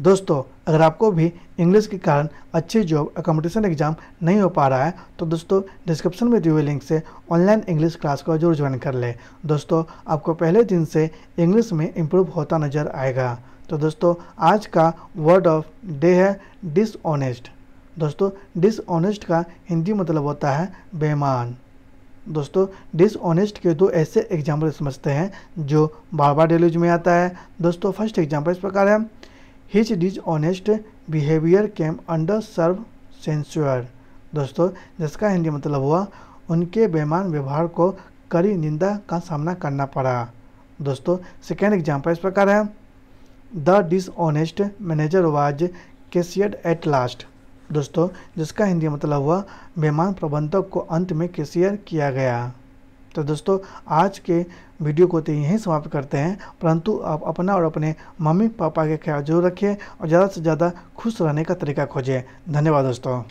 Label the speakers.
Speaker 1: दोस्तों अगर आपको भी इंग्लिश के कारण अच्छी जॉब अकोमोडेशन एग्जाम नहीं हो पा रहा है तो दोस्तों डिस्क्रिप्शन में दिए हुए लिंक से ऑनलाइन इंग्लिश क्लास को जरूर ज्वाइन कर लें दोस्तों आपको पहले दिन से इंग्लिश में इम्प्रूव होता नजर आएगा तो दोस्तों आज का वर्ड ऑफ डे है डिसऑनेस्ट दोस्तों डिसऑनेस्ट का हिंदी मतलब होता है बेमान दोस्तों डिसऑनेस्ट के दो ऐसे एग्जाम्पल समझते हैं जो बार बार डेलीज में आता है दोस्तों फर्स्ट एग्जाम्पल इस प्रकार है his honest behaviour came under severe censure दोस्तों जिसका हिंदी मतलब हुआ उनके बेमान व्यवहार को कड़ी निंदा का सामना करना पड़ा दोस्तों सेकेंड एग्जाम्पल इस प्रकार है the dishonest manager was cashiered at last दोस्तों जिसका हिंदी मतलब हुआ बेमान प्रबंधक को अंत में कैशियर किया गया तो दोस्तों आज के वीडियो को तो यहीं समाप्त करते हैं परंतु आप अपना और अपने मम्मी पापा के ख्याल जरूर रखिए और ज़्यादा से ज़्यादा खुश रहने का तरीका खोजें धन्यवाद दोस्तों